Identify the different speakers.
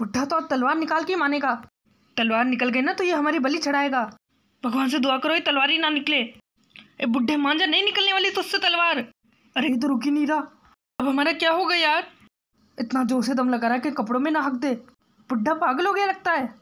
Speaker 1: बुढ़ा तो तलवार निकाल के मानेगा तलवार निकल गई ना तो ये हमारी बलि चढ़ाएगा भगवान से दुआ करो ये तलवार ही ना निकले ए बुढ़े मांझा नहीं निकलने वाली तुझसे तलवार अरे ये तो रुकी नहीं रहा अब हमारा क्या होगा यार इतना जोर से दम लगा रहा है कि कपड़ों में ना हक दे बुढ़ा पागल हो गया लगता है